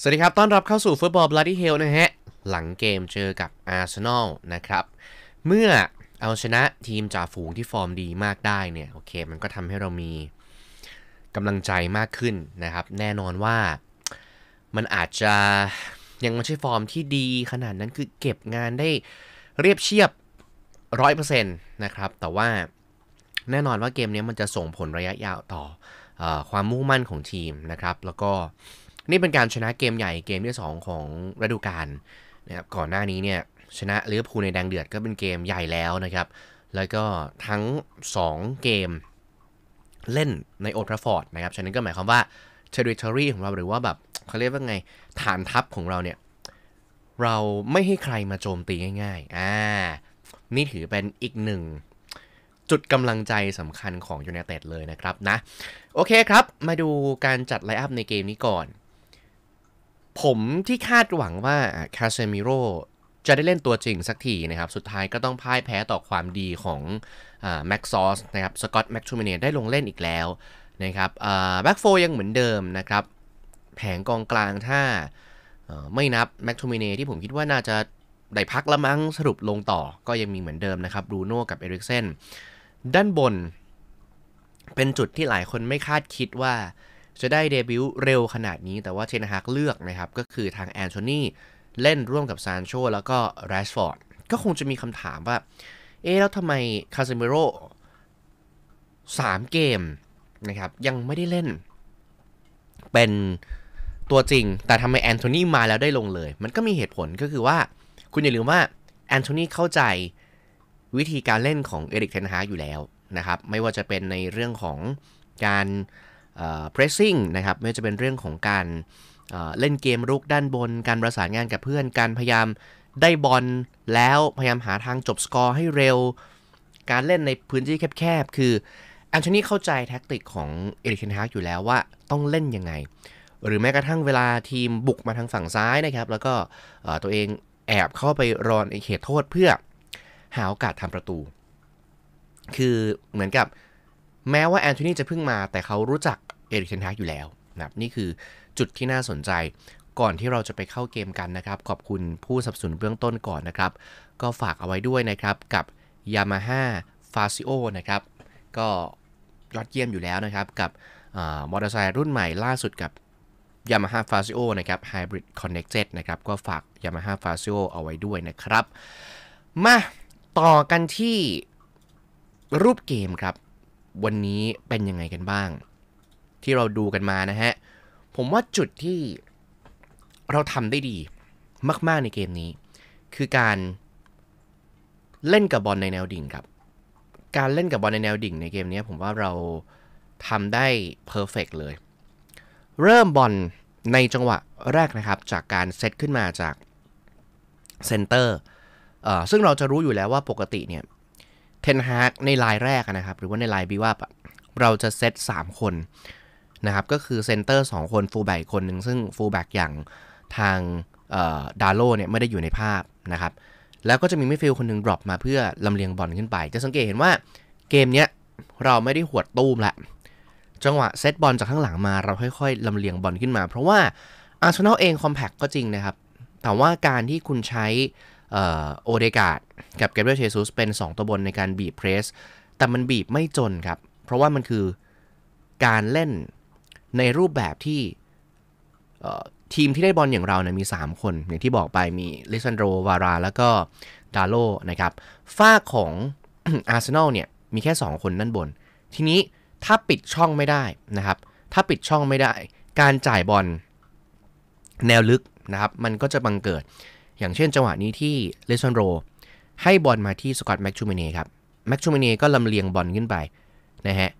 สวัสดีครับต้อนรับเข้าสู่ฟุตบอลบลัดดี้เฮลนะฮะ หลังเกมเจอกับอาร์เซนอลนะครับ เมื่อเอาชนะทีมจ่าฝูงที่ฟอร์มดีมากได้เนี่ย โอเค มันก็ทำให้เรามีกำลังใจมากขึ้นนะครับ แน่นอนว่ามันอาจจะยังไม่ใช่ฟอร์มที่ดีขนาดนั้นคือเก็บงานได้เรียบเชียบร้อยเปอร์เซ็นต์นะครับแต่ว่าแน่นอนว่าเกมนี้มันจะส่งผลระยะยาวต่ออความมุ่งมั่นของทีมนะครับ แล้วก็นี่เป็นการชนะเกมใหญ่เกมที่ 2 ของฤดูกาลนะครับก่อนหน้านี้เนี่ย ชนะลือพูในแดงเดือดก็เป็นเกมใหญ่แล้วนะครับ แล้วก็ทั้ง 2 เกมเล่นในโอทราฟอร์ดนะครับ ฉะนั้นก็หมายความว่า territory ของเราหรือว่าแบบเขาเรียกว่าไง ฐานทัพของเราเนี่ย เราไม่ให้ใครมาโจมตีง่าย ๆอ่านี่ถือเป็นอีกหนึ่ง จุดกำลังใจสำคัญของยูเนเต็ดเลยนะครับนะโอเคครับ มาดูการจัดไล์อัพในเกมนี้ก่อนผมที่คาดหวังว่าคาเซมิโรจะได้เล่นตัวจริงสักทีนะครับ สุดท้ายก็ต้องพ่ายแพ้ต่อความดีของแม็กซอสนะครับสกอตแม็กชูเมเนได้ลงเล่นอีกแล้ว นะครับแบ็กโฟยังเหมือนเดิมนะครับ แผงกองกลางถ้าไม่นับแม็กทูมิเนที่ผมคิดว่าน่าจะได้พักละมั้งสรุปลงต่อก็ยังมีเหมือนเดิมนะครับบรูโน่กับเอริกเซนด้านบนเป็นจุดที่หลายคนไม่คาดคิดว่าจะได้เดบิวต์เร็วขนาดนี้แต่ว่าเทนฮากเลือกนะครับ ก็คือทางแอนโทนีเล่นร่วมกับซานโชแล้วก็แรชฟอร์ดก็คงจะมีคำถามว่า เอ๊ะ แล้วทำไมคาซิเมโร่สามเกม นะครับ ยังไม่ได้เล่น เป็นตัวจริง แต่ทำไมแอนโทนีมาแล้วได้ลงเลย มันก็มีเหตุผลก็คือว่าคุณอย่าลืมว่า แอนโทนีเข้าใจวิธีการเล่นของเอริกเทนฮาอยู่แล้วนะครับไม่ว่าจะเป็นในเรื่องของการ pressing นะครับไม่ว่าจะเป็นเรื่องของการเล่นเกมรุกด้านบน การประสานงานกับเพื่อน การพยายามได้บอลแล้วพยายามหาทางจบสกอร์ให้เร็ว การเล่นในพื้นที่แคบๆ คือแอนโทนีเข้าใจแท็กติกของเอริกเคนฮากอยู่แล้วว่าต้องเล่นยังไง หรือแม้กระทั่งเวลาทีมบุกมาทางฝั่งซ้ายนะครับ แล้วก็ตัวเองแอบเข้าไปรอนเขตโทษเพื่อหาโอกาสทำประตู คือเหมือนกับแม้ว่าแอนโทนีจะเพิ่งมาแต่เขารู้จักเอริกเทนฮากอยู่แล้วนะครับนี่คือจุดที่น่าสนใจก่อนที่เราจะไปเข้าเกมกันนะครับ ขอบคุณผู้สนับสนุนเบื้องต้นก่อนนะครับ ก็ฝากเอาไว้ด้วยนะครับ กับ Yamaha f a ิโอนะครับ ก็ยอดเยี่ยมอยู่แล้วนะครับ กับมอเตอร์ไซค์รุ่นใหม่ล่าสุดกับ Yamaha f a ิโอนะครับ Hybrid Connected นะครับก็ฝาก Yamaha f a ิโอเอาไว้ด้วยนะครับ มาต่อกันที่รูปเกมครับ วันนี้เป็นยังไงกันบ้างที่เราดูกันมานะฮะ ผมว่าจุดที่เราทำได้ดีมาก ๆ ในเกมนี้ คือการเล่นกับบอลในแนวดิ่งครับ การเล่นกับบอลในแนวดิ่งในเกมนี้ ผมว่าเราทำได้เพอร์เฟกเลย เริ่มบอลในจังหวะแรกนะครับจากการเซตขึ้นมาจากเซนเตอร์ซึ่งเราจะรู้อยู่แล้วว่าปกติเนี่ยเทนฮากในลายแรกนะครับหรือว่าในลายบีว่าเราจะเซต3 คนนะครับก็คือเซนเตอร์2คนฟูลแบ็กคนหนึ่งซึ่งฟูลแบ็กอย่างทางดาร์โลเนี่ยไม่ได้อยู่ในภาพนะครับ แล้วก็จะมีมิดฟิลด์คนหนึ่งดรอปมาเพื่อลำเลียงบอลขึ้นไป จะสังเกตเห็นว่าเกมเนี้ยเราไม่ได้หวดตู้มละจังหวะเซตบอลจากข้างหลังมาเราค่อย ๆลำเลียงบอลขึ้นมา เพราะว่าอาร์เซนอลเองคอมแพคก็จริงนะครับแต่ว่าการที่คุณใช้โอเดกาดกับเกเบรียลเชซุสเป็น 2 ตัวบนในการบีบเพรสแต่มันบีบไม่จนครับเพราะว่ามันคือการเล่นในรูปแบบที่ทีมที่ได้บอลอย่างเราเนี่ยมี 3 คน อย่างที่บอกไปมีลิซันโดวาราแล้วก็ดาโลนะครับ ฝ้าของอาร์เซนอลเนี่ย มีแค่ 2 คนด้านบน ทีนี้ถ้าปิดช่องไม่ได้นะครับ ถ้าปิดช่องไม่ได้ การจ่ายบอลแนวลึกนะครับ มันก็จะบังเกิด อย่างเช่นจังหวะนี้ที่เลซอนโรให้บอลมาที่สกอตแม็กชูเมเน่ครับ แม็กชูเมเน่ก็ลำเลียงบอลขึ้นไปนะฮะ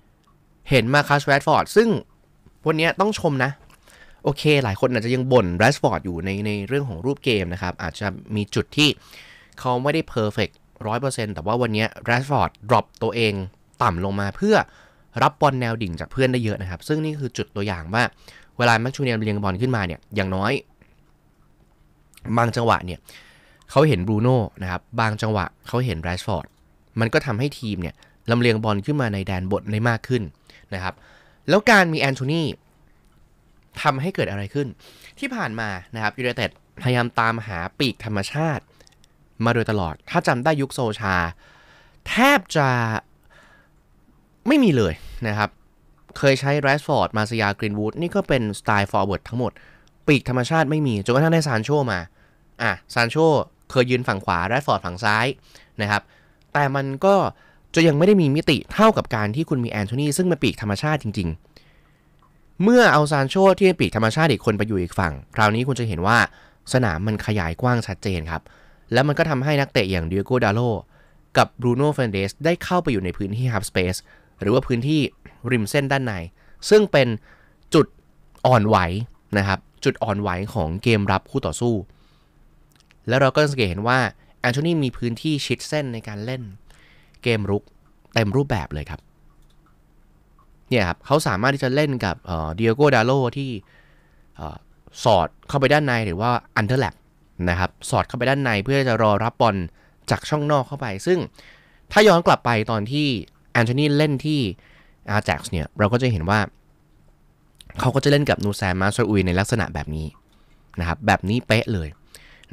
เห็นมาคาสแวดฟอร์ดซึ่งวันนี้ต้องชมนะ โอเคหลายคนอาจจะยังบ่นแรสฟอร์ดอยู่ในในเรื่องของรูปเกมนะครับ อาจจะมีจุดที่เขาไม่ได้เพอร์เฟกต์ร้อยเปอร์เซ็นต์แต่ว่าวันนี้แรสฟอร์ดดรอปตัวเองต่ำลงมาเพื่อรับบอลแนวดิ่งจากเพื่อนได้เยอะนะครับ ซึ่งนี่คือจุดตัวอย่างว่าเวลาแม็กชูเนียเลียงบอลขึ้นมาเนี่ย อย่างน้อยบางจังหวะเนี่ยเขาเห็นบรูโน่นะครับบางจังหวะเขาเห็นแรชฟอร์ดมันก็ทำให้ทีมเนี่ยลำเลียงบอลขึ้นมาในแดนบทได้มากขึ้นนะครับแล้วการมีแอนโทนีทำให้เกิดอะไรขึ้น ที่ผ่านมานะครับยูไนเต็ด พยายามตามหาปีกธรรมชาติ มาโดยตลอด ถ้าจำได้ยุคโซชา แทบจะไม่มีเลยนะครับ เคยใช้แรสฟอร์ดมาซยากรีนวูดนี่ก็เป็นสไตล์ฟอร์เวิร์ดทั้งหมด ปีกธรรมชาติไม่มี จนกระทั่งได้ซานโชมาอ่ะซานโชเคยยืนฝั่งขวาแรสฟอร์ดฝั่งซ้ายนะครับ แต่มันก็จะยังไม่ได้มีมิติเท่ากับการที่คุณมีแอนโทนีซึ่งเป็นปีกธรรมชาติจริงๆ เมื่อเอาซานโชที่เป็นปีกธรรมชาติอีกคนไปอยู่อีกฝั่ง คราวนี้คุณจะเห็นว่าสนามมันขยายกว้างชัดเจนครับ แล้วมันก็ทำให้นักเตะอย่างเดียโกดาโลกับบรูโน่เฟนเดสได้เข้าไปอยู่ในพื้นที่ฮับสเปซหรือว่าพื้นที่ริมเส้นด้านใน ซึ่งเป็นจุดอ่อนไหวนะครับจุดอ่อนไหวของเกมรับคู่ต่อสู้ แล้วเราก็สังเกตเห็นว่าแอนโทนีมีพื้นที่ชิดเส้นในการเล่นเกมรุกเต็มรูปแบบเลยครับเนี่ยครับ เขาสามารถที่จะเล่นกับเดียโกดาโลที่สอดเข้าไปด้านในหรือว่าอันเทอร์แลปนะครับสอดเข้าไปด้านในเพื่อจะรอรับบอลจากช่องนอกเข้าไป ซึ่งถ้าย้อนกลับไปตอนที่แอนโทนีเล่นที่อาแจ็กซ์เนี่ยเราก็จะเห็นว่าเขาก็จะเล่นกับนูแซมมาสอุยในลักษณะแบบนี้นะครับแบบนี้เป๊ะเลย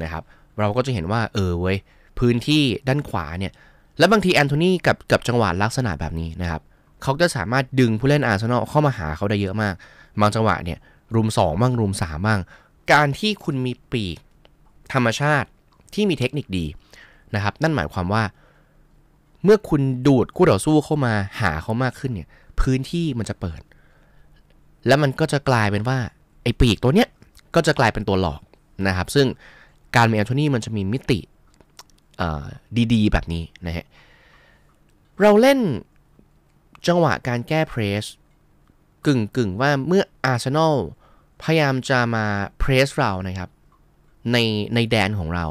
นะครับ เราก็จะเห็นว่า เออเว้ย พื้นที่ด้านขวาเนี่ยและบางทีแอนโทนีกับกับจังหวะลักษณะแบบนี้นะครับ เขาจะสามารถดึงผู้เล่นอาร์เซนอลเข้ามาหาเขาได้เยอะมาก บางจังหวะเนี่ยรุม2บ้างรุม3บ้างการที่คุณมีปีก ธรรมชาติที่มีเทคนิคดีนะครับ นั่นหมายความว่า เมื่อคุณดูดคู่ต่อสู้เข้ามาหาเขามากขึ้นเนี่ย พื้นที่มันจะเปิด แล้วมันก็จะกลายเป็นว่าไอ้ปีกตัวเนี้ยก็จะกลายเป็นตัวหลอกนะครับซึ่งการมีแอนโทนีมันจะมีมิติดี ๆ แบบนี้นะฮะ เราเล่นจังหวะการแก้เพรสกึ่งกึ่งว่าเมื่ออาร์เซนอลพยายามจะมาเพรสเรานะครับในในแดนของเรา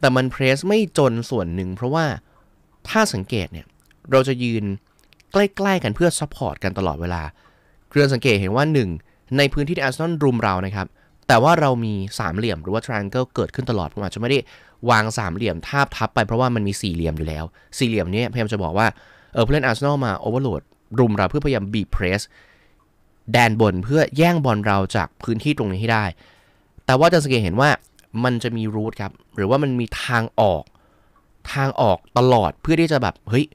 แต่มันเพรสไม่จนส่วนหนึ่ง เพราะว่าถ้าสังเกตเนี่ย เราจะยืนใกล้ ๆกันเพื่อซัพพอร์ตกันตลอดเวลา เครื่องสังเกตเห็นว่า 1 ในพื้นที่ที่อาร์เซนอลรุมเรานะครับ แต่ว่าเรามีสามเหลี่ยมหรือว่าทรานงเกิลเกิดขึ้นตลอดผมอาจจะไม่ได้วางสามเหลี่ยมทาบทับไปเพราะว่ามันมีสี่เหลี่ยมอยู่แล้ว สี่เหลี่ยมนี้พยายามจะบอกว่าเออผู้เล่นอาร์เซนอลมาโอเวอร์โหลดรุมเราเพื่อพยายามบีบเพรสแดนบนเพื่อแย่งบอลเราจากพื้นที่ตรงนี้ให้ได้ แต่ว่าจะสังเกตเห็นว่ามันจะมีรูทครับหรือว่ามันมีทางออกทางออกตลอดเพื่อที่จะแบบเฮ้ย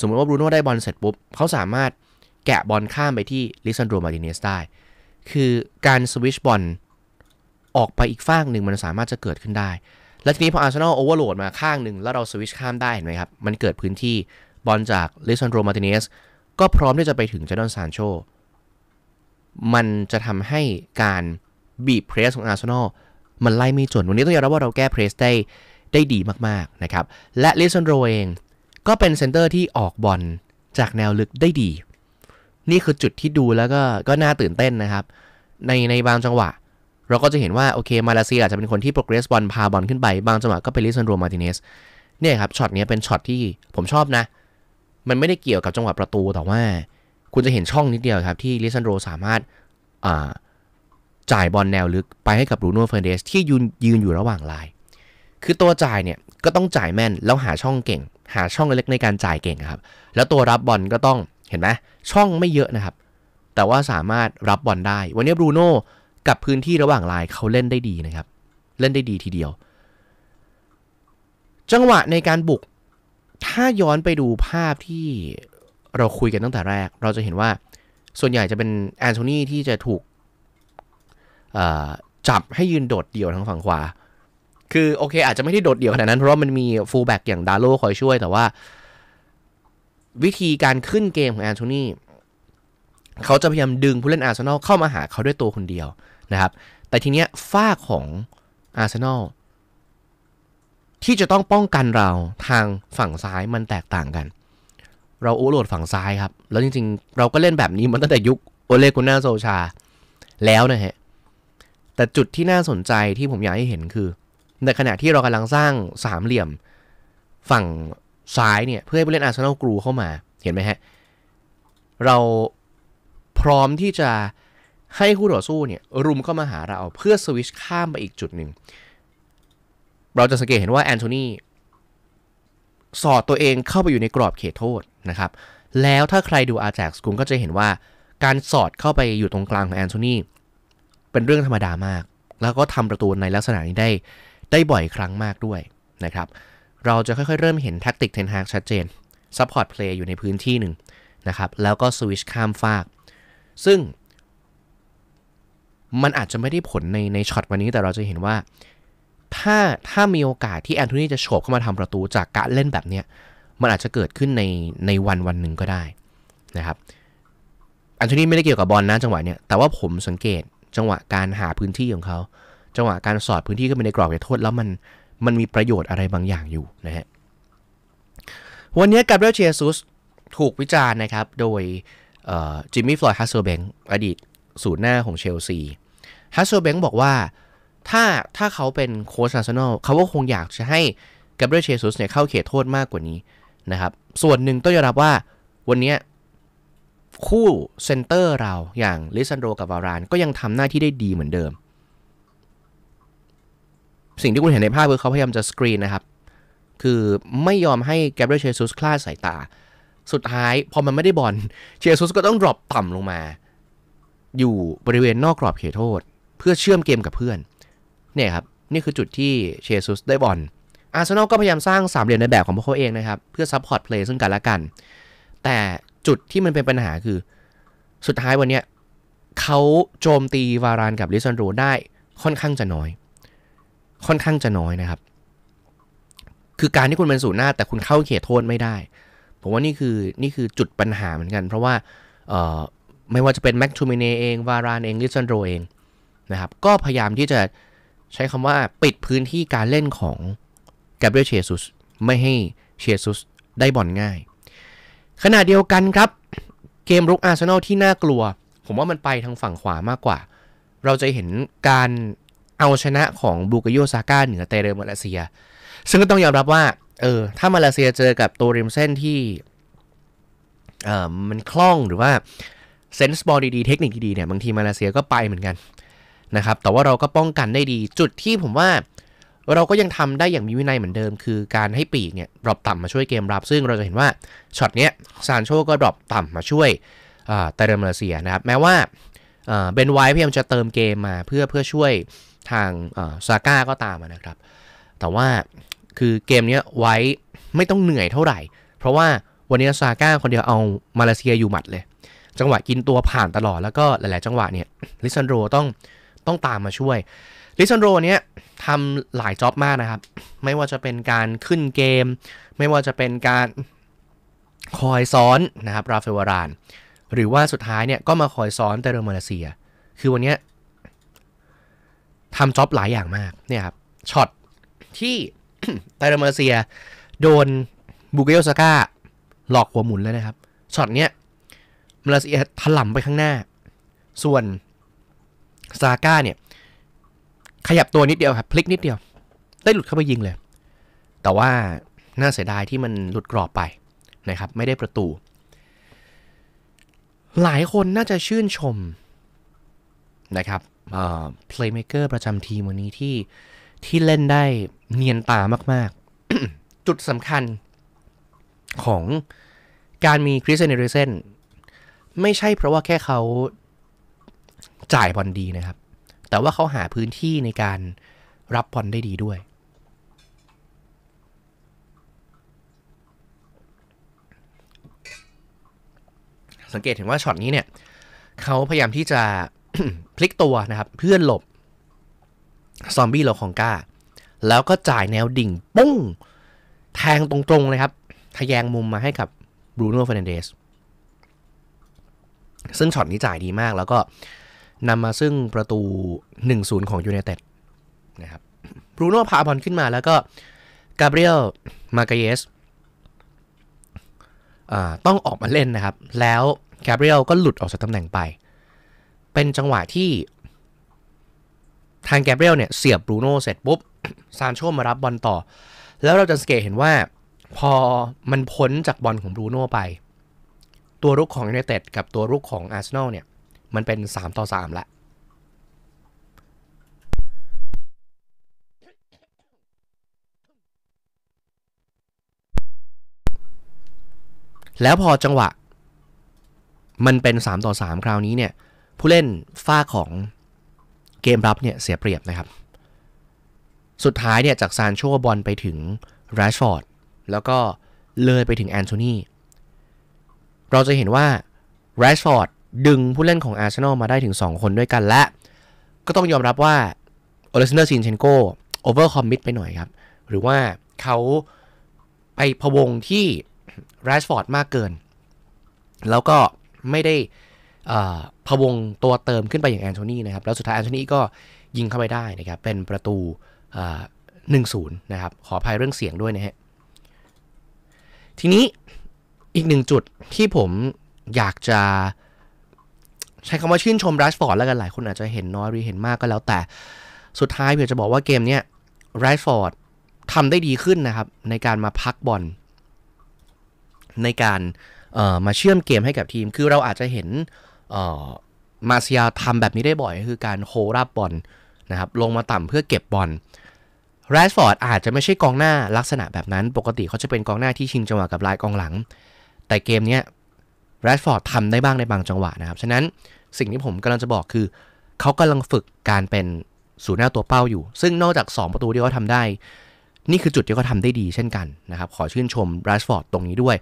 สมมติว่าบรูโน่ได้บอลเสร็จปุ๊บเขาสามารถแกะบอลข้ามไปที่ลิซันโดมาดิเนสได้คือการสวิชบอลออกไปอีกฟากหนึ่งมันสามารถจะเกิดขึ้นได้แล้วทีนี้พออาร์เซนอลโอเวอร์โหลดมาข้างหนึ่งแล้วเราสวิชข้ามได้เห็นไหมครับ มันเกิดพื้นที่บอลจากลิซันโดมาติเนสก็พร้อมที่จะไปถึงเจดอนซานโชมันจะทำให้การบีบเพรสของอาร์เซนอลมันไล่ไม่จนวันนี้ต้องยอมรับว่าเราแก้เพรสได้ได้ดีมาก ๆ นะครับ และลิซันโดเอง ก็เป็นเซนเตอร์ที่ออกบอลจากแนวลึกได้ดี นี่คือจุดที่ดูแล้วก็ก็น่าตื่นเต้นนะครับ ในในบางจังหวะเราก็จะเห็นว่า โอเค มาเลเซียอาจจะเป็นคนที่โปรเกรสบอลพาบอลขึ้นไป บางจังหวะก็เป็นลิซันโรมาติเนสเนี่ยครับช็อตนี้เป็นช็อตที่ผมชอบนะ มันไม่ได้เกี่ยวกับจังหวะประตูแต่ว่า คุณจะเห็นช่องนิดเดียวครับ ที่ลิซันโรสามารถจ่ายบอลแนวลึก ไปให้กับบรูโน่เฟอร์เดสที่ยืนยืนอยู่ระหว่างลาย คือตัวจ่ายเนี่ย ก็ต้องจ่ายแม่นแล้วหาช่องเก่ง หาช่องเล็กในการจ่ายเก่งครับแล้วตัวรับบอลก็ต้องเห็นไหมช่องไม่เยอะนะครับ แต่ว่าสามารถรับบอลได้วันนี้บรูโน่กับพื้นที่ระหว่างลายเขาเล่นได้ดีนะครับ เล่นได้ดีทีเดียว จังหวะในการบุกถ้าย้อนไปดูภาพที่เราคุยกันตั้งแต่แรก เราจะเห็นว่าส่วนใหญ่จะเป็นแอนโทนีที่จะถูกจับให้ยืนโดดเดี่ยวทางฝั่งขวา คือโอเค อาจจะไม่ได้โดดเดี่ยวขนาดนั้นเพราะมันมีฟูลแบ็กอย่างดาโลคอยช่วย แต่ว่า วิธีการขึ้นเกมของแอนโทนีเขาจะพยายามดึงผู้เล่นอาร์เซนอลเข้ามาหาเขาด้วยตัวคนเดียวนะครับแต่ทีเนี้ยฝ้าของอาร์เซนอลที่จะต้องป้องกันเราทางฝั่งซ้ายมันแตกต่างกัน เราโอโหลดฝั่งซ้ายครับ แล้วจริงๆ เราก็เล่นแบบนี้มาตั้งแต่ยุคโอเลกุน่าโซชาแล้วนะฮะแต่จุดที่น่าสนใจที่ผมอยากให้เห็นคือ ในขณะที่เรากำลังสร้างสามเหลี่ยมฝั่งซ้ายเนี่ย เพื่อให้ผู้เล่นอาร์เซนอลกรูเข้ามาเห็นไหมฮะเราพร้อมที่จะให้คู่ต่อสู้เนี่ยรุมเข้ามาหาเราเพื่อสวิชข้ามไปอีกจุดหนึ่ง เราจะสังเกตเห็นว่าแอนโทนีสอดตัวเองเข้าไปอยู่ในกรอบเขตโทษนะครับ แล้วถ้าใครดูอาแจกซ์คุณก็จะเห็นว่าการสอดเข้าไปอยู่ตรงกลางของแอนโทนีเป็นเรื่องธรรมดามาก แล้วก็ทำประตูในลักษณะนี้ได้ได้บ่อยครั้งมากด้วยนะครับ เราจะค่อย ๆ เริ่มเห็นแท็กติกเทนฮากชัดเจนซัพพอร์ตเพลย์อยู่ในพื้นที่หนึ่งนะครับ แล้วก็สวิชข้ามฟากซึ่งมันอาจจะไม่ได้ผลในในช็อตวันนี้แต่เราจะเห็นว่า ถ้าถ้ามีโอกาสที่แอนโทนีจะโฉบเข้ามาทำประตูจากการเล่นแบบเนี้ยมันอาจจะเกิดขึ้นในในวันวันหนึ่งก็ได้นะครับแอนโทนีไม่ได้เกี่ยวกับบอลนะจังหวะเนี้ยแต่ว่าผมสังเกตจังหวะการหาพื้นที่ของเขาจังหวะการสอดพื้นที่ก็เป็นในกรอบเขตโทษ แล้วมันมันมีประโยชน์อะไรบางอย่างอยู่นะฮะวันนี้กับเรลเชซุสถูกวิจารณ์นะครับโดยจิมมี่ฟลอยด์ฮัสเซอร์แบงอดีตศูนย์หน้าของเชลซีฮัสเซ์เบงบอกว่าถ้าถ้าเขาเป็นโค้ชอาร์เซนอลเขาก็คงอยากจะให้แกเบรียลเชซุสเนี่ยเข้าเขตโทษมากกว่านี้ นะครับ ส่วนหนึ่งต้องยอมรับว่าวันนี้คู่เซนเตอร์เราอย่างลิซันโดกับวารานก็ยังทำหน้าที่ได้ดีเหมือนเดิม สิ่งที่คุณเห็นในภาพคือเขาพยายามจะสกรีนนะครับ คือไม่ยอมให้แกเบรียลเชซุสคลาดสายตาสุดท้าย พอมันไม่ได้บอลเชซุสก็ต้องดรอปต่ำลงมา อยู่บริเวณนอกกรอบเขตโทษเพื่อเชื่อมเกมกับเพื่อน เนี่ยครับ นี่คือจุดที่เชซุสได้บอล อาร์เซนอลก็พยายามสร้างสามเหลี่ยมในแบบของพวกเขาเองนะครับ เพื่อซัพพอร์ตเพลย์ซึ่งกันและกัน แต่จุดที่มันเป็นปัญหาคือ สุดท้ายวันนี้เขาโจมตีวารานกับลิซันโรได้ค่อนข้างจะน้อย ค่อนข้างจะน้อยนะครับ คือการที่คุณเป็นสูนหน้าแต่คุณเข้าเขตโทษไม่ได้ ผมว่านี่คือนี่คือจุดปัญหาเหมือนกัน เพราะว่าไม่ว่าจะเป็นแม็กชูเมเนเองวารานเองลิซันโรเองนะครับก็พยายามที่จะใช้คำว่า ปิดพื้นที่การเล่นของแกเบรียลเชซุสไม่ให้เชซุสได้บอลง่าย ขณะเดียวกันครับ เกมรุกอาร์เซนอลที่น่ากลัว ผมว่ามันไปทางฝั่งขวามากกว่า เราจะเห็นการเอาชนะของบูกโยซาก้าเหนือเตเรมาเลเซีย ซึ่งก็ต้องยอมรับว่าเออถ้ามาเลเซียเจอกับตัวริมเส้นที่เออมันคล่องหรือว่าเซนส์บอลดีๆเทคนิคดีๆเนี่ยบางทีมาเลเซียก็ไปเหมือนกันนะครับ แต่ว่าเราก็ป้องกันได้ดี จุดที่ผมว่าเราก็ยังทำได้อย่างมีวินัยเหมือนเดิม คือการให้ปีกเนี่ยดรอปต่ำมาช่วยเกมรับ ซึ่งเราจะเห็นว่าช็อตเนี้ย ซานโชก็ดรอปต่ำมาช่วยเตเรมาเลเซียนะครับ แม้ว่าเบนไวท์พยายามจะเติมเกมมาเพื่อเพื่อช่วยทางซาก้าก็ตามนะครับ แต่ว่าคือเกมนี้ไว้ ไม่ต้องเหนื่อยเท่าไหร่ เพราะว่าวันนี้ซาก้าคนเดียวเอามาเลเซียอยู่หมัดเลย จังหวะกินตัวผ่านตลอด แล้วก็หลายๆจังหวะเนี่ยลิซันโรต้องต้องตามมาช่วยลิซันโรเนี้ยทำหลายจ็อบมากนะครับ ไม่ว่าจะเป็นการขึ้นเกม ไม่ว่าจะเป็นการคอยซ้อนนะครับราเฟวารานหรือว่าสุดท้ายเนี่ยก็มาคอยซ้อนเตอร์เมราเซีย คือวันนี้ทำจ็อบหลายอย่างมากเนี่ยครับช็อตที่เตอร์เมราเซีย โดนบูเกโยสกาหลอกหัวหมุนเลยนะครับช็อตเนี้ยมาเลเซีย ถล่มไปข้างหน้าส่วนซาก้าเนี่ย ขยับตัวนิดเดียวครับ พลิกนิดเดียว ได้หลุดเข้าไปยิงเลย แต่ว่าน่าเสียดายที่มันหลุดกรอบไปนะครับ ไม่ได้ประตู หลายคนน่าจะชื่นชมนะครับเอ่อ playmaker ประจำทีมวันนี้ที่ที่เล่นได้เนียนตามาก ๆ จุดสำคัญของการมีคริสเซนเดรเซนไม่ใช่เพราะว่าแค่เขาจ่ายบอลดีนะครับ แต่ว่าเขาหาพื้นที่ในการรับบอลได้ดีด้วย สังเกตเห็นว่าช็อตนี้เนี่ย เขาพยายามที่จะ พลิกตัวนะครับ เพื่อนหลบซอมบี้เรลของก้า แล้วก็จ่ายแนวดิ่ง ปุ้ง แทงตรงๆ เลยครับทะแยงมุมมาให้กับบรูโน่เฟรนเดสซึ่งช็อตนี้จ่ายดีมากแล้วก็นำมาซึ่งประตู 1-0 ของยูเนเต็ดนะครับบรูโน่พาบอลขึ้นมาแล้วก็กาเบรียล มาเกเยสต้องออกมาเล่นนะครับ แล้วกาเบรียลก็หลุดออกจากตำแหน่งไป เป็นจังหวะที่ทางแกเบรียลเนี่ยเสียบบรูโน่เสร็จ ปุ๊บ ซานโชมารับบอลต่อ แล้วเราจะสังเกตเห็นว่าพอมันพ้นจากบอลของบรูโน่ไป ตัวรุกของยูไนเต็ดกับตัวรุกของอาร์เซนอลเนี่ยมันเป็น 3 ต่อ3แล้ว แล้วพอจังหวะมันเป็น 3 ต่อ 3 คราวนี้เนี่ย ผู้เล่นฝ้าของเกมรับเนี่ยเสียเปรียบนะครับ สุดท้ายเนี่ย จากซานโชบอลไปถึงแรชฟอร์ดแล้วก็เลยไปถึงแอนโทนีเราจะเห็นว่าแรชฟอร์ดดึงผู้เล่นของอาร์เซนอลมาได้ถึง 2 คนด้วยกันและ ก็ต้องยอมรับว่าโอเลสเนอร์ซินเชนโกโอเวอร์คอมมิตไปหน่อยครับ หรือว่าเขาไปพวงที่แรชฟอร์ดมากเกิน แล้วก็ไม่ได้พวงตัวเติมขึ้นไปอย่างแอนโทนีนะครับ แล้วสุดท้ายแอนโทนีก็ยิงเข้าไปได้นะครับ เป็นประตูหนึ่งศูนย์นะครับ ขออภัยเรื่องเสียงด้วยนะฮะทีนี้อีกหนึ่งจุดที่ผมอยากจะใช้คำว่าชื่นชมแรชฟอร์ดแล้วกันหลายคนอาจจะเห็นน้อยหรือเห็นมากก็แล้ว แต่สุดท้ายเพื่อจะบอกว่าเกมเนี้ยแรชฟอร์ดทำได้ดีขึ้นนะครับ ในการมาพักบอลในการมาเชื่อมเกมให้กับทีมคือเราอาจจะเห็นมาเซียทำแบบนี้ได้บ่อยคือการโคราบบอลนะครับลงมาต่ำเพื่อเก็บบอลแรชฟอร์ดอาจจะไม่ใช่กองหน้าลักษณะแบบนั้น ปกติเขาจะเป็นกองหน้าที่ชิงจังหวะกับลายกองหลัง แต่เกมนี้แรดฟอร์ดทำได้บ้างในบางจังหวะนะครับ ฉะนั้นสิ่งที่ผมกำลังจะบอกคือ เขากำลังฝึกการเป็นศูนย์หน้าตัวเป้าอยู่ ซึ่งนอกจาก 2 ประตูที่เขาทำได้ นี่คือจุดที่เขาทำได้ดีเช่นกันนะครับขอชื่นชมแรดฟอร์ดตรงนี้ด้วย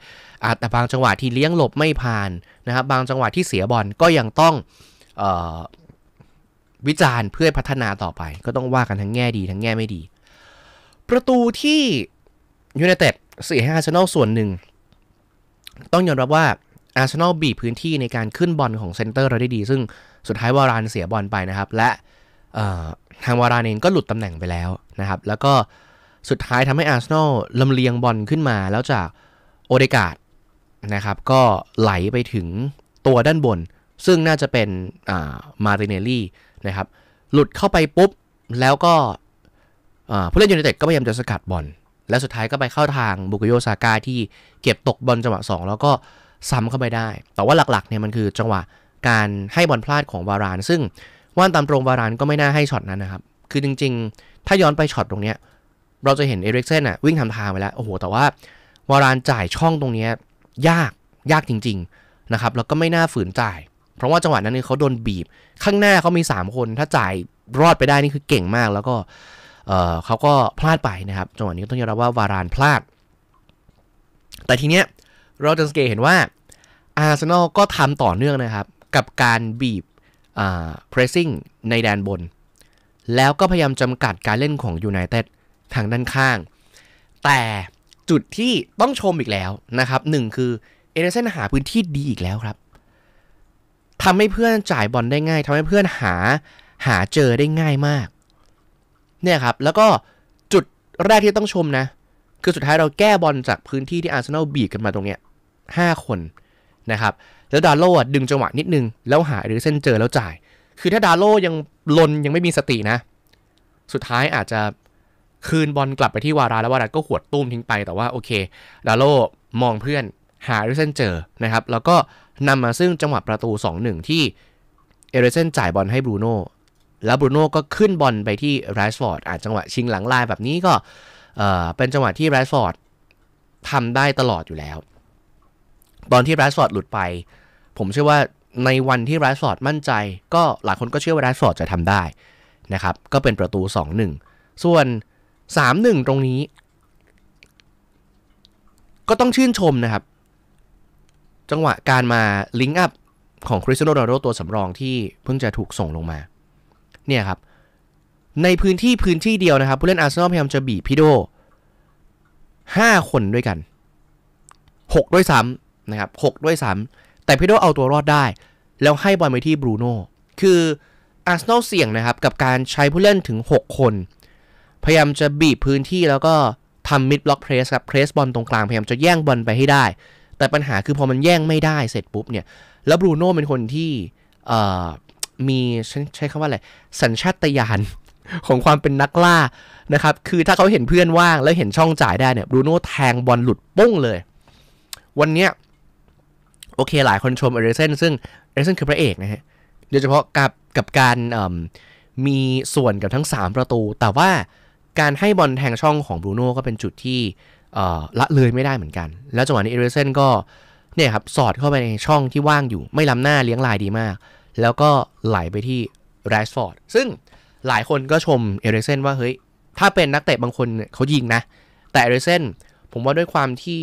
อาจแต่บางจังหวะที่เลี้ยงหลบไม่ผ่านนะครับบางจังหวะที่เสียบอลก็ยังต้องออวิจารณ์เพื่อพัฒนาต่อไป ก็ต้องว่ากันทั้งแง่ดีทั้งแง่ไม่ดี ประตูที่ยูไนเต็ดเสียให้อาร์เซนอลส่วนหนึ่งต้องยอมรับว่าอาร์เซนอลบีบพื้นที่ในการขึ้นบอลของเซนเตอร์เราได้ดี ซึ่งสุดท้ายวารานเสียบอลไปนะครับ และทางวารานเองก็หลุดตำแหน่งไปแล้วนะครับ แล้วก็สุดท้ายทำให้อาร์เซนอลลำเลียงบอลขึ้นมา แล้วจากโอเดกาดนะครับ ก็ไหลไปถึงตัวด้านบน ซึ่งน่าจะเป็นมาติเนลลี่นะครับ หลุดเข้าไปปุ๊บแล้วก็ผู้เล่นยูไนเต็ดก็พยายามจะสกัดบอลและสุดท้ายก็ไปเข้าทางบุกโยซาก้าที่เก็บตกบอลจังหวะ2 แล้วก็ซ้ำเข้าไปได้ แต่ว่าหลักๆเนี่ยมันคือจังหวะการให้บอลพลาดของวาราน ซึ่งว่านตามตรงวารานก็ไม่น่าให้ช็อตนั้นนะครับ คือจริง ๆ ถ้าย้อนไปช็อตตรงเนี้ยเราจะเห็นเอริกเซนอะวิ่งทำทางไปแล้ว โอ้โห แต่ว่า วารานจ่ายช่องตรงนี้ ยากยากจริงๆนะครับ แล้วก็ไม่น่าฝืนจ่าย เพราะว่าจังหวะ นั้นเขาโดนบีบ ข้างหน้าเขามี 3 คน ถ้าจ่ายรอดไปได้นี่คือเก่งมากแล้วก็เเขาก็พลาดไปนะครับ จังหวะนี้ต้องยอมรับว่าวารานพลาด แต่ทีเนี้ยเราจะสังเกตเห็นว่าอาร์เซนอลก็ทำต่อเนื่องนะครับ กับการบีบ pressing ในแดนบน แล้วก็พยายามจำกัดการเล่นของยูไนเต็ดทางด้านข้าง แต่จุดที่ต้องชมอีกแล้วนะครับหนึ่งคือเอเดนเซนหาพื้นที่ดีอีกแล้วครับทำให้เพื่อนจ่ายบอลได้ง่ายทำให้เพื่อนหา หาเจอได้ง่ายมาก เนี่ยครับ แล้วก็จุดแรกที่ต้องชมนะ คือสุดท้ายเราแก้บอลจากพื้นที่ที่อาร์เซนอลบีบกันมาตรงเนี้ย5 คนนะครับ แล้วดาโลดึงจังหวะนิดนึง แล้วหาหรือเส้นเจอแล้วจ่าย คือถ้าดาโลยังลนยังไม่มีสตินะ สุดท้ายอาจจะคืนบอลกลับไปที่วารา แล้ววาราก็หวดตุ้มทิ้งไป แต่ว่าโอเคดาโลมองเพื่อนหาหรือเส้นเจอนะครับ แล้วก็นำมาซึ่งจังหวะประตู 2-1 ที่เอเรเซนจ่ายบอลให้บรูโน่แล้วบรูโน่ก็ขึ้นบอลไปที่ไรส์ฟอร์ดอาจจังหวะชิงหลังลายแบบนี้ก็เป็นจังหวะที่ไรส์ฟอร์ดทำได้ตลอดอยู่แล้วตอนที่แรสฟอร์ดหลุดไป ผมเชื่อว่าในวันที่แรสฟอร์ดมั่นใจ ก็หลายคนก็เชื่อว่าแรสฟอร์ดจะทำได้นะครับ ก็เป็นประตู2-1ส่วน 3-1 ตรงนี้ ก็ต้องชื่นชมนะครับ จังหวะการมาลิงก์อัพ ของคริสโตโรโดตัวสำรองที่เพิ่งจะถูกส่งลงมา เนี่ยครับ ในพื้นที่พื้นที่เดียวนะครับผู้เล่นอาร์เซนอลพยายามจะบีบพี่โด5คนด้วยกัน 6 ด้วยซ้ำนะครับหด้วยซ้ำแต่พี่โดเอาตัวรอดได้ แล้วให้บอลไปที่บรูโน่คืออาร์เซนอลเสี่ยงนะครับ กับการใช้ผู้เล่นถึง 6 คน พยายามจะบีบพื้นที่แล้วก็ทำมิดบล็อกเพรสครับเพรสบอลตรงกลาง พยายามจะแย่งบอลไปให้ได้ แต่ปัญหาคือพอมันแย่งไม่ได้เสร็จปุ๊บเนี่ย แล้วบรูโน่เป็นคนที่มี ใช้คำว่าอะไร สัญชาตญาณของความเป็นนักล่านะครับคือถ้าเขาเห็นเพื่อนว่างแล้วเห็นช่องจ่ายได้เนี่ยบรูโน่แทงบอลหลุดปุ้งเลยวันเนี้ยโอเคหลายคนชมเอเิเซนซึ่งเอเิเซนคือพระเอกนะฮะโดยเฉพาะกับกับการมีส่วนกับทั้ง 3 ประตู แต่ว่าการให้บอลแทงช่องของบรูโน่ก็เป็นจุดที่ละเลยไม่ได้เหมือนกัน แล้วจังหวะนี้เอเิเซนก็เนี่ยครับสอดเข้าไปในช่องที่ว่างอยู่ไม่ล้ำหน้าเลี้ยงลายดีมาก แล้วก็ไหลไปที่ไร์ฟอร์ดซึ่งหลายคนก็ชมเอเิเซนว่าเฮ้ย ถ้าเป็นนักเตะบางคนเขายิงนะ แต่เอเิเซนผมว่าด้วยความที่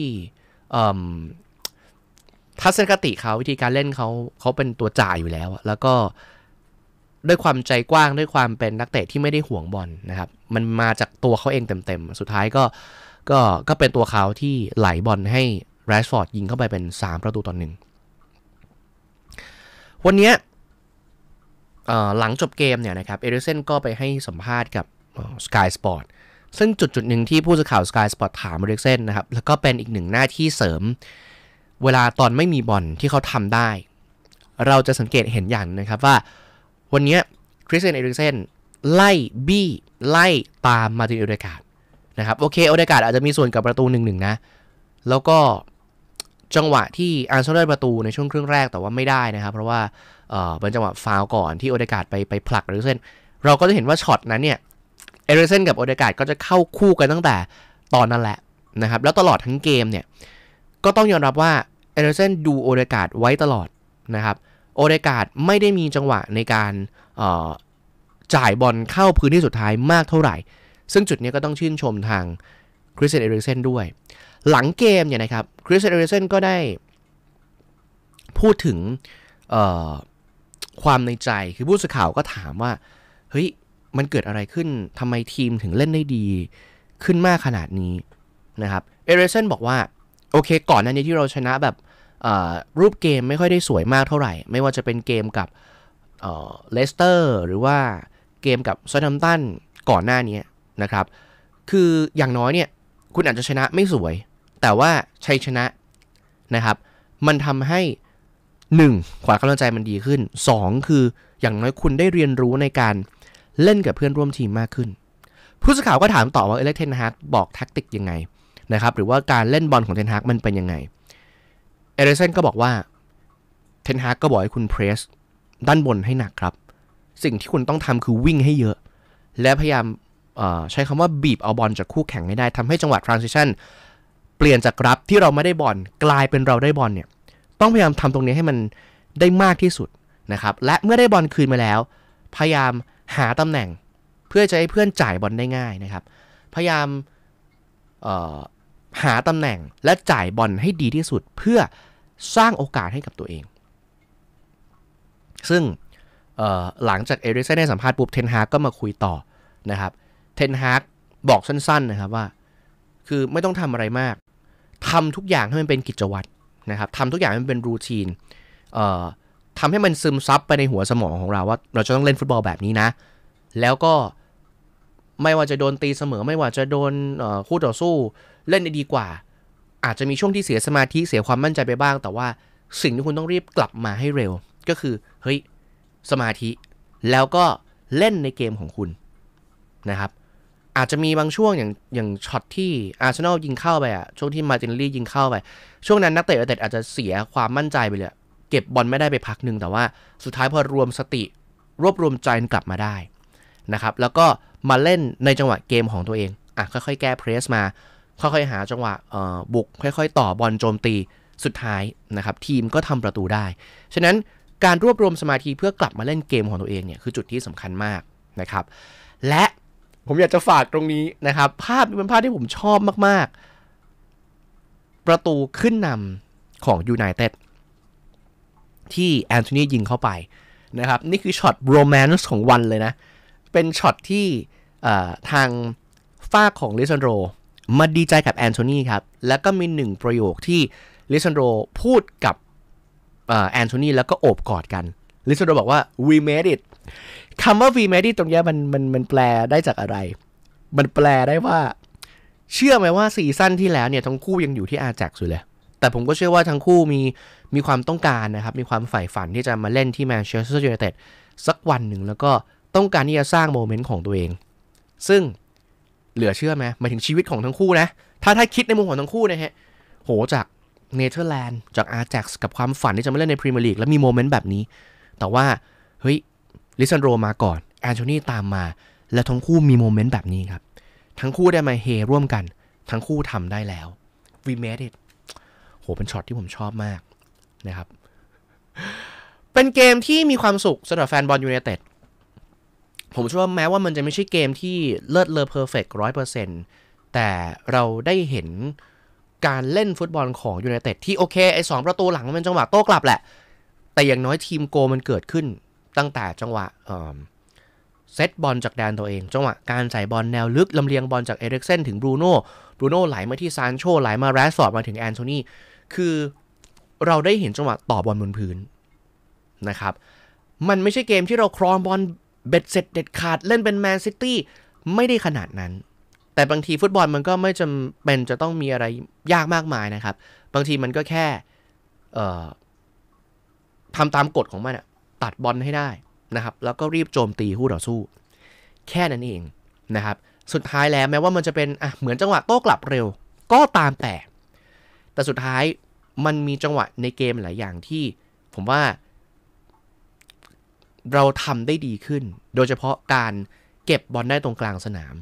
ทัศนคติเขาวิธีการเล่นเขาเขาเป็นตัวจ่ายอยู่แล้ว แล้วก็ด้วยความใจกว้างด้วยความเป็นนักเตะที่ไม่ได้ห่วงบอลนะครับ มันมาจากตัวเขาเองเต็มๆ สุดท้ายก็ก็ก็เป็นตัวเขาที่ไหลบอลให้แรชฟอร์ดยิงเข้าไปเป็น 3 ประตูต่อหนึ่งวันนี้หลังจบเกมเนี่ยนะครับเอริเซนก็ไปให้สัมภาษณ์กับสกายสปอร์ตซึ่งจุดจุดหนึ่งที่ผู้สื่อข่าวสกายสปอร์ตถามเอริเซนนะครับแล้วก็เป็นอีกหนึ่งหน้าที่เสริมเวลาตอนไม่มีบอลที่เขาทำได้ เราจะสังเกตเห็นอย่างนะครับว่าวันนี้คริสเตนเอริกเซนไล่ บี้ ไล่ตามมาตินอเดกาดนะครับโอเคอเดกาดอาจจะมีส่วนกับประตูหนึ่งหนึ่งนะ แล้วก็จังหวะที่อาร์เซนอลได้ประตูในช่วงครึ่งแรกแต่ว่าไม่ได้นะครับ เพราะว่าเออเป็นจังหวะฟาวก่อนที่อเดกาดไปไปผลักเอริกเซนเราก็จะเห็นว่าช็อตนั้นเนี่ยเอริกเซนกับอเดกาดก็จะเข้าคู่กันตั้งแต่ตอนนั้นแหละนะครับแล้วตลอดทั้งเกมเนี่ยก็ต้องยอมรับว่าเอเดอร์เซนดูโอเดกาดไว้ตลอดนะครับ โอเดกาดไม่ได้มีจังหวะในการจ่ายบอลเข้าพื้นที่สุดท้ายมากเท่าไหร่ ซึ่งจุดนี้ก็ต้องชื่นชมทางคริสเตนเอริกเซนด้วย หลังเกมเนี่ยนะครับคริสเตนเอริกเซนก็ได้พูดถึงความในใจ คือผู้สื่อข่าวก็ถามว่า เฮ้ย มันเกิดอะไรขึ้นทำไมทีมถึงเล่นได้ดีขึ้นมากขนาดนี้นะครับเอริกเซนบอกว่าโอเค ก่อนหน้านี้ที่เราชนะแบบรูปเกมไม่ค่อยได้สวยมากเท่าไหร่ ไม่ว่าจะเป็นเกมกับเลสเตอร์หรือว่าเกมกับซอทัมตันก่อนหน้านี้นะครับ คืออย่างน้อยเนี่ย คุณอาจจะชนะไม่สวย แต่ว่าชัยชนะนะครับ มันทำให้ 1. ขวากำลังใจมันดีขึ้น 2. คืออย่างน้อยคุณได้เรียนรู้ในการเล่นกับเพื่อนร่วมทีมมากขึ้น ผู้สื่อข่าวก็ถามต่อว่าเอเล็กเทนฮาร์บอกแท็กติกยังไงนะครับหรือว่าการเล่นบอลของเทนฮากมันเป็นยังไงเอเรเซนก็บอกว่าเทนฮากก็บอกให้คุณเพรสด้านบนให้หนักครับ สิ่งที่คุณต้องทำคือวิ่งให้เยอะ และพยายามใช้คำว่าบีบเอาบอลจากคู่แข่งให้ได้ทำให้จังหวะทรานซิชันเปลี่ยนจากรับที่เราไม่ได้บอลกลายเป็นเราได้บอลเนี่ย ต้องพยายามทำตรงนี้ให้มันได้มากที่สุดนะครับและเมื่อได้บอลคืนมาแล้ว พยายามหาตำแหน่งเพื่อจะให้เพื่อนจ่ายบอลได้ง่ายนะครับ พยายามหาตำแหน่งและจ่ายบอลให้ดีที่สุดเพื่อสร้างโอกาสให้กับตัวเอง ซึ่งหลังจากเอริกเซนได้สัมภาษณ์ปุ๊บเทนฮากก็มาคุยต่อนะครับ เทนฮากบอกสั้นๆนะครับว่า คือไม่ต้องทำอะไรมาก ทำทุกอย่างให้มันเป็นกิจวัตรนะครับทำทุกอย่างให้มันเป็นรูทีน ทำให้มันซึมซับไปในหัวสมองของเราว่าเราจะต้องเล่นฟุตบอลแบบนี้นะ แล้วก็ไม่ว่าจะโดนตีเสมอไม่ว่าจะโดนคู่ต่อสู้เล่นได้ดีกว่า อาจจะมีช่วงที่เสียสมาธิเสียความมั่นใจไปบ้าง แต่ว่าสิ่งที่คุณต้องรีบกลับมาให้เร็ว ก็คือเฮ้ยสมาธิ แล้วก็เล่นในเกมของคุณนะครับ อาจจะมีบางช่วงอย่างอย่างช็อตที่อาร์เซนอลยิงเข้าไปอะช่วงที่มาตินลี่ยิงเข้าไป ช่วงนั้นนักเตะอาจจะเสียความมั่นใจไปเลยเก็บบอลไม่ได้ไปพักหนึ่งแต่ว่าสุดท้ายพอรวมสติรวบรวมใจกลับมาได้นะครับ แล้วก็มาเล่นในจังหวะเกมของตัวเอง อ่ะค่อยๆแก้เพรสมาค่อย ๆ หาจังหวะบุก ค่อยๆ ต่อบอลโจมตีสุดท้ายนะครับ ทีมก็ทำประตูได้ ฉะนั้นการรวบรวมสมาธิเพื่อกลับมาเล่นเกมของตัวเองเนี่ย คือจุดที่สำคัญมากนะครับ และผมอยากจะฝากตรงนี้นะครับ ภาพนี้เป็นภาพที่ผมชอบมากๆ ประตูขึ้นนำของยูไนเต็ดที่แอนโทนียิงเข้าไปนะครับนี่คือช็อตโรแมนส์ของวันเลยนะเป็นช็อตที่ทางฝ้าของลิซันโรมาดีใจกับแอนโทนีครับ แล้วก็มีหนึ่งประโยคที่ลิซันโรพูดกับแอนโทนีแล้วก็โอบกอดกัน ลิซันโรบอกว่า we made it คำว่า we made it ตรงนี้มันมันมันแปลได้จากอะไร มันแปลได้ว่า เชื่อไหมว่าซีซั่นที่แล้วเนี่ยทั้งคู่ยังอยู่ที่อาแจกอยู่เลย แต่ผมก็เชื่อว่าทั้งคู่มีมีความต้องการนะครับ มีความใฝ่ฝันที่จะมาเล่นที่แมนเชสเตอร์ยูไนเต็ดสักวันหนึ่งแล้วก็ต้องการที่จะสร้างโมเมนต์ของตัวเอง ซึ่งเหลือเชื่อไหมหมายถึงชีวิตของทั้งคู่นะ ถ้าถ้าคิดในมุมของทั้งคู่นะฮะ โห จากเนเธอร์แลนด์จากอาร์แจ็กซ์กับความฝันที่จะมาเล่นในพรีเมียร์ลีกแล้วมีโมเมนต์แบบนี้ แต่ว่า เฮ้ย ลิซันโรมาก่อน แอนโทนีตามมาแล้วทั้งคู่มีโมเมนต์แบบนี้ครับ ทั้งคู่ได้มาเฮร่วมกันทั้งคู่ทำได้แล้ว we made it โหเป็นช็อตที่ผมชอบมากนะครับ เป็นเกมที่มีความสุขสำหรับแฟนบอลยูเนเต็ดผมเชื่อว่าแม้ว่ามันจะไม่ใช่เกมที่เลิศเลอเพอร์เฟกต์ร้อยเปอร์เซ็นต์แต่เราได้เห็นการเล่นฟุตบอลของยูไนเต็ดที่โอเค ไอ้สประตูหลังมันเป็นจังหวะโต้กลับแหละ แต่อย่างน้อยทีมโก มันเกิดขึ้นตั้งแต่จังหวะเซตบอลจากแดนตัวเองจังหวะการใส่บอลแนวลึก ลำเลียงบอลจากเอริกเซนถึงบรูโน่บรูโน่ไหลมาที่ซานโชไหลมาแรสฟอร์ดมาถึงแอนโทนีคือเราได้เห็นจังหวะต่อบอลบนพื้นนะครับมันไม่ใช่เกมที่เราครองบอลเบ็ดเสร็จเด็ดขาดเล่นเป็นแมนซิตี้ไม่ได้ขนาดนั้น แต่บางทีฟุตบอลมันก็ไม่จำเป็นจะต้องมีอะไรยากมากมายนะครับ บางทีมันก็แค่ทำตามกฎของมันตัดบอลให้ได้นะครับ แล้วก็รีบโจมตีคู่ต่อสู้ แค่นั้นเองนะครับ สุดท้ายแล้วแม้ว่ามันจะเป็นเหมือนจังหวะโต้กลับเร็วก็ตามแต่ แต่สุดท้ายมันมีจังหวะในเกมหลายอย่างที่ผมว่าเราทำได้ดีขึ้น โดยเฉพาะการเก็บบอลได้ตรงกลางสนาม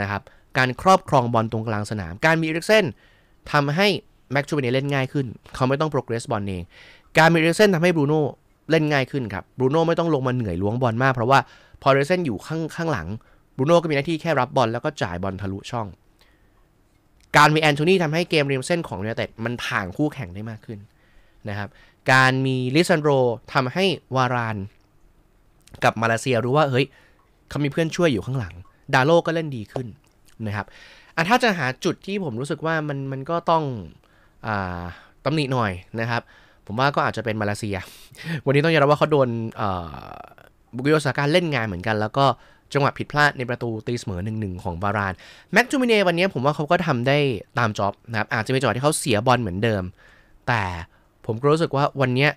นะครับ การครอบครองบอลตรงกลางสนาม การมีเริกเซนทำให้แม็กชูเบเนเล่นง่ายขึ้น เขาไม่ต้องโปรเกรสบอลเอง การมีเริกเซนทำให้บรูโน่เล่นง่ายขึ้นครับ บรูโน่ไม่ต้องลงมาเหนื่อยล้วงบอลมาก เพราะว่าพอเริกเซนอยู่ข้างข้างหลัง บรูโน่ก็มีหน้าที่แค่รับบอลแล้วก็จ่ายบอลทะลุช่อง การมีแอนโทนีทำให้เกมริมเส้นของเูไนเต็ดมันถ่างคู่แข่งได้มากขึ้นนะครับ การมีลิซันโรทำให้วารานกับมาเลเซียรู้ว่า เฮ้ยเขามีเพื่อนช่วยอยู่ข้างหลัง ดาโลก็เล่นดีขึ้นนะครับ อ่ะถ้าจะหาจุดที่ผมรู้สึกว่ามันมันก็ต้องอ่าตำหนิหน่อยนะครับ ผมว่าก็อาจจะเป็นมาเลเซีย วันนี้ต้องยอมรับว่าเขาโดนบุกิโอสาก้าเล่นงานเหมือนกัน แล้วก็จังหวะผิดพลาดในประตูตีเสมอหนึ่งหนึ่งของบารานแม็กจูมิเนวันนี้ผมว่าเขาก็ทำได้ตามจ็อบนะครับ อาจจะมีจองที่เขาเสียบอลเหมือนเดิม แต่ผมรู้สึกว่าวันนี้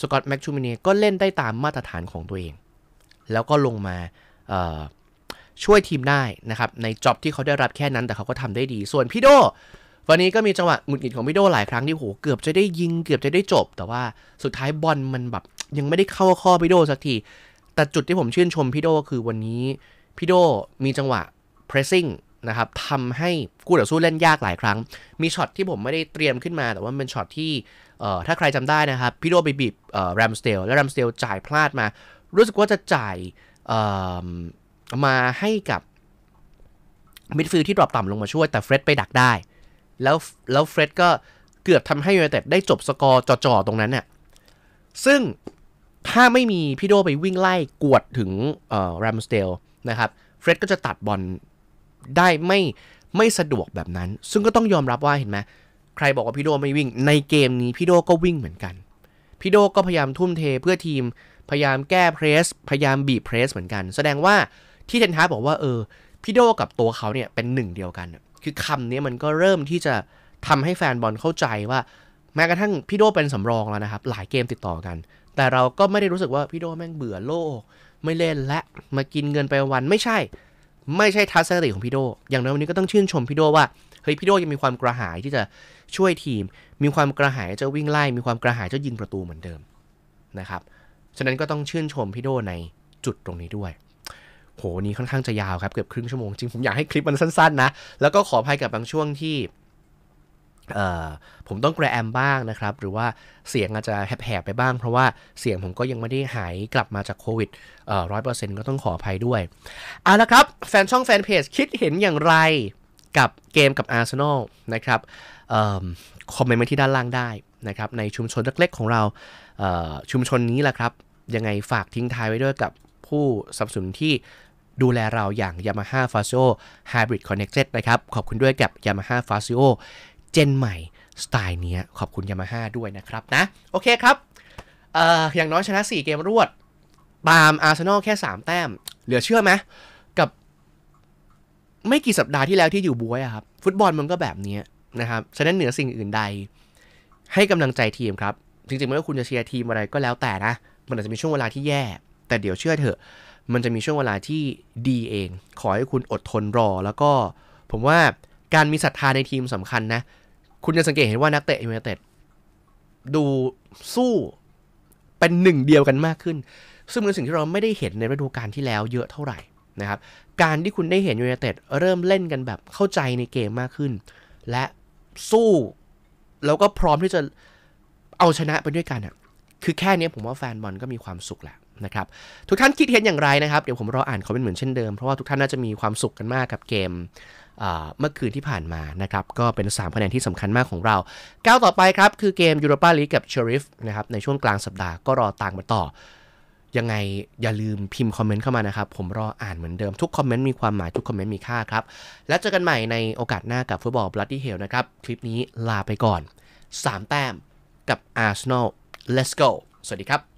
สกอตแม็กชูมิเนก็เล่นได้ตามมาตรฐานของตัวเองแล้วก็ลงมาช่วยทีมได้นะครับในจ็อบที่เขาได้รับแค่นั้นแต่เขาก็ทำได้ดีส่วนพี่โดวันนี้ก็มีจังหวะหงุดหงิดของพี่โดหลายครั้งที่โหเกือบจะได้ยิงเกือบจะได้จบ แต่ว่าสุดท้ายบอลมันแบบยังไม่ได้เข้าข้อพี่โดสักที แต่จุดที่ผมชื่นชมพี่โดคือวันนี้พี่โดมีจังหวะ pressing นะครับทำให้คู่ต่อสู้เล่นยากหลายครั้ง มีช็อตที่ผมไม่ได้เตรียมขึ้นมาแต่ว่าเป็นช็อตที่ถ้าใครจำได้นะครับพี่โดไปบีบแรมสเตลแล้วแรมสเตลจ่ายพลาดมารู้สึกว่าจะจ่ายมาให้กับมิดฟิล์ที่ดรอปต่ำลงมาช่วย แต่เฟร็ดไปดักได้ แล้วแล้วเฟร็ดก็เกือบทำให้ยูไนเต็ดได้จบสกอร์จ่อๆตรงนั้นเนี่ยซึ่งถ้าไม่มีพี่โดไปวิ่งไล่กวดถึงแรมสเตลนะครับเฟร็ดก็จะตัดบอลได้ไม่ไม่สะดวกแบบนั้น ซึ่งก็ต้องยอมรับว่าเห็นไหมใครบอกว่าพี่โดไม่วิ่งในเกมนี้พี่โดก็วิ่งเหมือนกันพี่โดก็พยายามทุ่มเทเพื่อทีมพยายามแก้เพรส พยายามบีบเพรสเหมือนกัน แสดงว่าที่เทนฮาบอกว่า เออ พี่โดกับตัวเขาเนี่ยเป็นหนึ่งเดียวกัน คือคำนี้มันก็เริ่มที่จะทำให้แฟนบอลเข้าใจว่า แม้กระทั่งพี่โดเป็นสำรองแล้วนะครับ หลายเกมติดต่อกัน แต่เราก็ไม่ได้รู้สึกว่าพี่โดแม่งเบื่อโลก ไม่เล่นและมากินเงินไปวัน ไม่ใช่ ไม่ใช่ทัศนคติของพี่โดอย่างน้อยวันนี้ก็ต้องชื่นชมพี่โดว่าเฮ้ยพี่โดยังมีความกระหายที่จะช่วยทีม มีความกระหายจะวิ่งไล่มีความกระหายจะยิงประตูเหมือนเดิมนะครับฉะนั้นก็ต้องชื่นชมพี่โดในจุดตรงนี้ด้วย โหนี้ค่อนข้างจะยาวครับเกือบครึ่ง ชั่วโมง จริง ผมอยากให้คลิปมันสั้นๆนะ แล้วก็ขออภัยกับบางช่วงที่ผมต้องแกรแอมบ้างนะครับหรือว่าเสียงอาจจะแหบๆไปบ้าง เพราะว่าเสียงผมก็ยังไม่ได้หายกลับมาจากโควิดร้อยเปอร์เซ็นต์ก็ต้องขออภัยด้วย เอาละครับ แฟนช่องแฟนเพจคิดเห็นอย่างไรกับเกมกับอาร์เซนอลนะครับอคอมเมนต์มาที่ด้านล่างได้นะครับในชุมชนเล็กๆ ของเราชุมชนนี้แหละครับ ยังไงฝากทิ้งท้ายไว้ด้วยกับผู้สนับสนุนที่ดูแลเราอย่าง Yamaha f a s i o Hybrid Connected นะครับขอบคุณด้วยกับ Yamaha f a s i o เจนใหม่สไตล์นี้ขอบคุณ Yamaha ด้วยนะครับนะโอเคครับออย่างน้อยชนะ 4 เกมรวดตามอาร์เซนอลแค่ 3 แต้ม เหลือเชื่อไหมกับไม่กี่สัปดาห์ที่แล้วที่อยู่บวยครับฟุตบอลมันก็แบบนี้นะครับฉะนั้นเหนือสิ่งอื่นใดให้กำลังใจทีมครับจริงๆไม่ว่าคุณจะเชียร์ทีมอะไรก็แล้วแต่นะ มันอาจจะมีช่วงเวลาที่แย่ แต่เดี๋ยวเชื่อเถอะ มันจะมีช่วงเวลาที่ดีเอง ขอให้คุณอดทนรอแล้วก็ผมว่าการมีศรัทธาในทีมสำคัญนะ คุณจะสังเกตเห็นว่านักเตะยูไนเต็ดดูสู้เป็นหนึ่งเดียวกันมากขึ้น ซึ่งเป็นสิ่งที่เราไม่ได้เห็นในฤดูกาลที่แล้วเยอะเท่าไหร่นะครับ การที่คุณได้เห็นยูไนเต็ดเริ่มเล่นกันแบบเข้าใจในเกมมากขึ้น และสู้แล้วก็พร้อมที่จะเอาชนะไปด้วยกันอะคือแค่นี้ผมว่าแฟนบอลก็มีความสุขแหละนะครับ ทุกท่านคิดเห็นอย่างไรนะครับ เดี๋ยวผมรออ่านเขาเป็นเหมือนเช่นเดิม เพราะว่าทุกท่านน่าจะมีความสุขกันมากกับเกมเมื่อคืนที่ผ่านมานะครับ ก็เป็น3คะแนนที่สำคัญมากของเราก้าวต่อไปครับ คือเกมยูโรปาลีกกับเชอริฟนะครับในช่วงกลางสัปดาห์ก็รอต่างมาต่อยังไง อย่าลืมพิมพ์คอมเมนต์เข้ามานะครับ ผมรออ่านเหมือนเดิมทุกคอมเมนต์มีความหมายทุกคอมเมนต์มีค่าครับ แล้วเจอกันใหม่ในโอกาสหน้ากับฟุตบอลบลัดดี้เฮลนะครับ คลิปนี้ลาไปก่อน 3 แต้มกับอาร์ซนอล let's go สวัสดีครับ